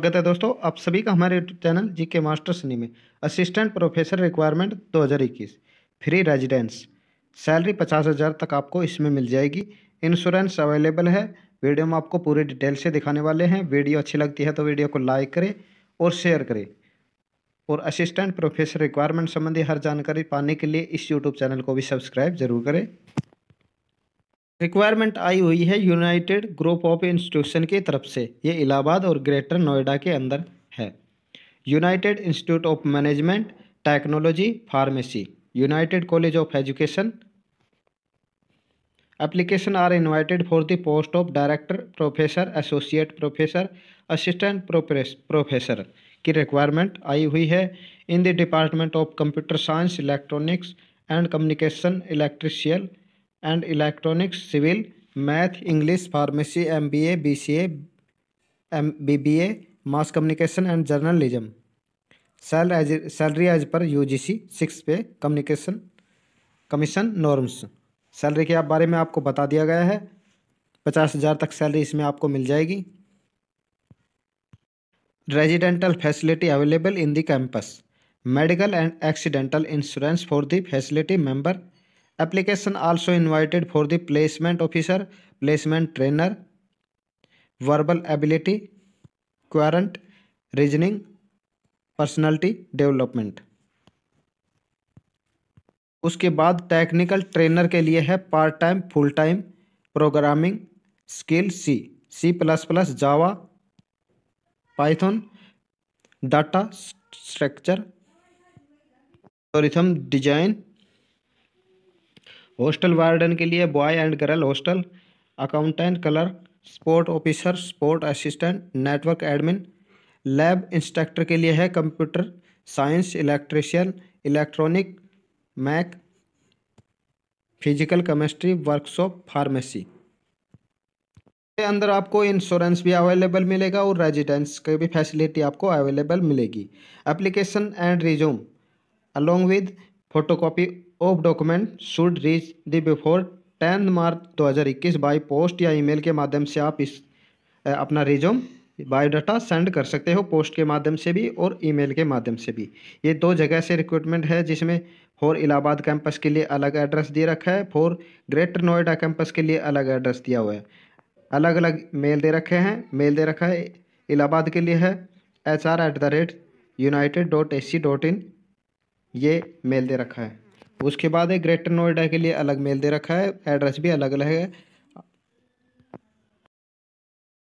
स्वागत है दोस्तों आप सभी का हमारे यूट्यूब चैनल जी के मास्टर सनी में assistant professor requirement 2021 free residence salary 50,000 तक आपको इसमें मिल जाएगी इंश्योरेंस अवेलेबल है वीडियो में आपको पूरे डिटेल से दिखाने वाले हैं वीडियो अच्छी लगती है तो वीडियो को लाइक करें और शेयर करें और असिस्टेंट प्रोफेसर रिक्वायरमेंट संबंधी हर जानकारी पाने के लिए इस यूट्यूब चैनल को भी सब्सक्राइब जरूर करें रिक्वायरमेंट आई हुई है यूनाइटेड ग्रुप ऑफ इंस्टीट्यूशन की तरफ से ये इलाहाबाद और ग्रेटर नोएडा के अंदर है United Institute of Management Technology pharmacy United College of Education application are invited for the post of director professor associate professor assistant professor की रिक्वायरमेंट आई हुई है in the department of computer science electronics and communication electrical and electronics civil math English pharmacy M B A B C M B B A mass communication and journalism salary as पर U G C six pay communication commission norms salary के बारे में आपको बता दिया गया है पचास हज़ार तक सैलरी इसमें आपको मिल जाएगी residential facility available in the campus medical and accidental insurance for the facility member application also invited for the placement officer placement trainer verbal ability quant reasoning personality development उसके बाद टेक्निकल ट्रेनर के लिए है part time full time programming skill C C plus plus Java Python data structure और design hostel warden के लिए boy and girl hostel accountant clerk sport officer sport assistant network admin lab instructor के लिए है computer science electrician electronic mech physical chemistry workshop pharmacy के अंदर आपको insurance भी अवेलेबल मिलेगा और रेजिडेंस की भी फैसिलिटी आपको अवेलेबल मिलेगी application and resume along with photocopy of document should reach the before ten March 2021 by post या ईमेल के माध्यम से आप इस अपना रिज्यूम बायोडाटा सेंड कर सकते हो पोस्ट के माध्यम से भी और ईमेल के माध्यम से भी ये दो जगह से रिक्रूटमेंट है जिसमें फोर इलाहाबाद कैंपस के लिए अलग एड्रेस दे रखा है फोर ग्रेटर नोएडा कैंपस के लिए अलग एड्रेस दिया हुआ है अलग अलग मेल दे रखे हैं मेल दे रखा है इलाहाबाद के लिए है H R at the rate United dot A C dot in ये मेल दे रखा है उसके बाद है ग्रेटर नोएडा के लिए अलग मेल दे रखा है एड्रेस भी अलग अलग है